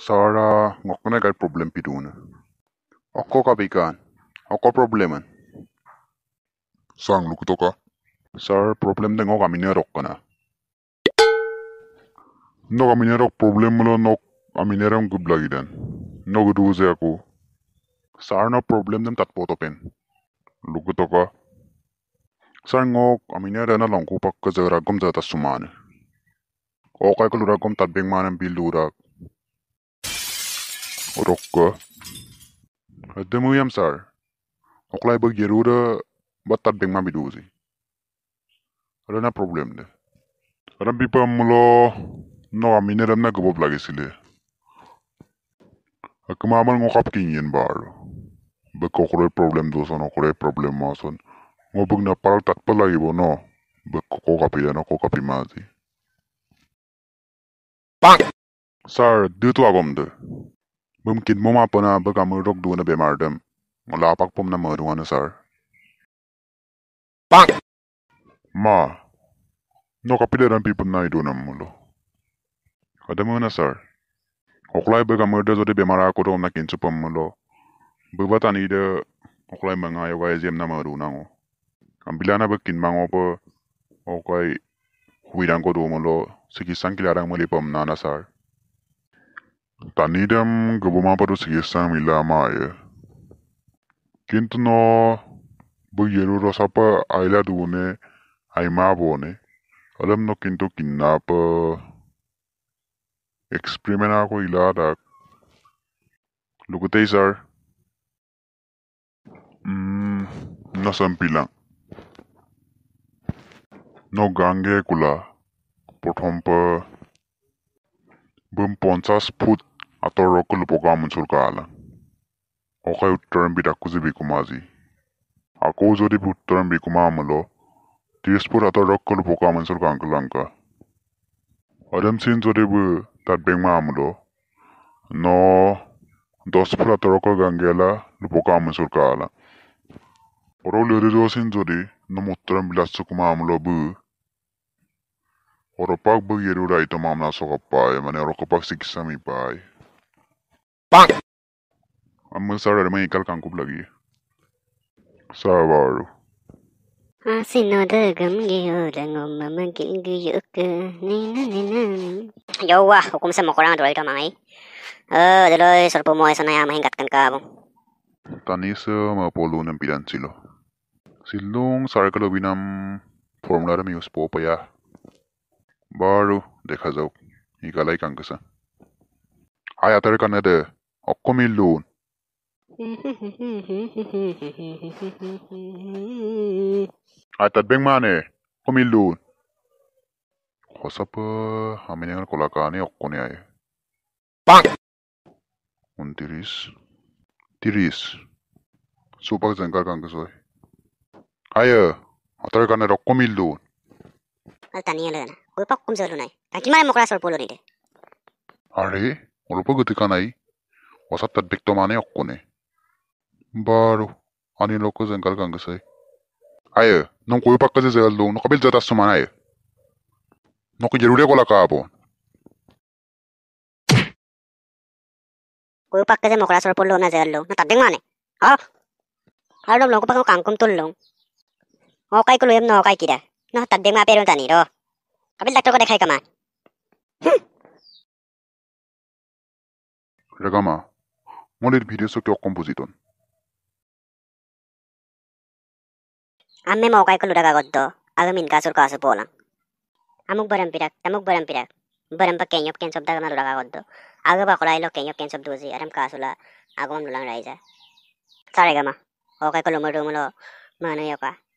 Sara ngoqnaq gar problem piduna. Oqoqa okko Oqa probleman. Sang lukutoqa. Sara problem rok kana. mineroqqana. amine rok problem gub noq amineram gublagidan. Noq duze aku. no problem dem tatpotopen. Lukutoqa. Sar ngok aminerana longku pakka gum zata sumane. Oqa ikaluragum bil bilurak. rokko de mu yam sar ok lay bëgg jëru da ba tat de mami dosi ala na problème de ala bi pam lo no am ni ram nag bob lagi sile ak ma amal ngo xap ki ñeen baaru ba ko ko problème do son ko lay problème ma son mo bëgg na paral tat pa lagi bo no ba ko ko xap yi na ko xap yi ma di sar deux trois gomme de Mumkin mo mapana ba kamurok do na be mardam. Malapak pom na maruan sir. Bang! Ma, no kapilaran people na ido na mulo. Adamu na sir. Oklay ba kamurda zote be marako rom na kinsu pom mulo. Bubatan ida oklay mga yoga ejem na maruna ngo. Ambilana ba kinmango pa oklay huirang ko do mulo. Sikisang kilarang muli pom na na sir. Danidem ngobomaperusiguisang milamaya. Kintu no buyeru rosapa aila duone aimabone. Alam no kintu kinapa experiment ako iladak. Lugutay sir. Mm, nasampilang. No gange kula. Potompa. Bum 50 foot atoro kulupoka munsur kaala. Okai uttoran bita kuzi bikumazi. Aku jodi uttoran bikuma amulo, Tirspur atorok kulupoka munsur angka, Adam sin jodi bu tat bengma amulo, no dospur atorok gangela lupoka ala, kaala. Oro lirido sin jodi nom uttoran bilasukuma amulo bu, Oropak bagi rurai itu mamna sokapai, mana orokopak siksa mi pai. අම්ම සරටම එකල් කංකුප් ලගිය සාවාරු ආසිනොදගම් ගිහෝදගොම් මම ගිල්ගියොක නින නින යෝවා ඔකුම සම කොරාම දොලට මයි දොලොයි සොල්ප මොයසනයා මහින් ගත්කන් කාබු තනිසම පොලුනම් පිරන්සිලෝ සිල්ලුම් සරකලො විනම් ෆොර්මුලරම යුස් පෝපයා බාරු දෙකසව් ඉකලයි කංකස අය අතර කන්නද ο Κομιλούν. Αιτα μπέγ μάνε, Κομιλούν. Χωσάπε, αμήνε ένα κολακάνι, ο Κονιάι. Πάνκ! Ον τυρίς. Τυρίς. Σούπακ ζενκάρ κανκεσόι. Αιε, αθρέκανε ρο Κομιλούν. Αλτα νίγε λένα, ούπακ κομζόλουνάι. Κακιμάρε μοκράσορ πόλωνίτε. Αρε, ούπακ ούτε κανάι. Wasatad biktomani okkuni. Baru, ani lokusen kalkangasai. Ayo, non kuyu pakkasi sealduu, no kabil zatassuman ayo. No kijerure kola kaapuun. kuyu pakkasi mokla sor pullo na sealduu, no tadding mani. Ha? Harum longku pakku kangkum tullung. Okai kuluyam no okai kira. No tadding ma perun tani ro. Kabil daktor ko dekhai kama. Regama, morir video kyo compositon. Amme mau kai kulu daga goddo, aga min kasur kasu pola. Amuk baram pirak, tamuk baram pirak. Baram pa kenyop ken sob daga malu daga goddo. Aga ba kolai lo kenyop ken sob dozi, aram kasula, agam lulang raisa. Sare gama, মানে kulu